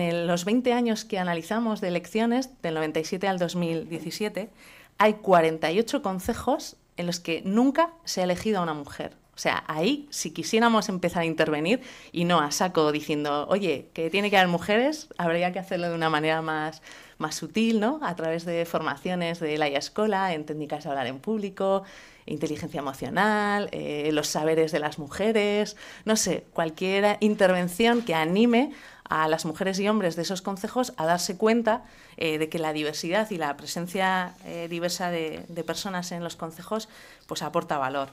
en los 20 años que analizamos de elecciones, del 97 al 2017, hay 48 consejos en los que nunca se ha elegido a una mujer. O sea, ahí, si quisiéramos empezar a intervenir y no a saco diciendo, oye, que tiene que haber mujeres, habría que hacerlo de una manera más, más sutil, A través de formaciones de la escuela, en técnicas de hablar en público, inteligencia emocional, eh, los saberes de las mujeres, no sé, cualquier intervención que anime a las mujeres y hombres de esos consejos a darse cuenta eh, de que la diversidad y la presencia eh, diversa de, personas en los consejos pues aporta valor.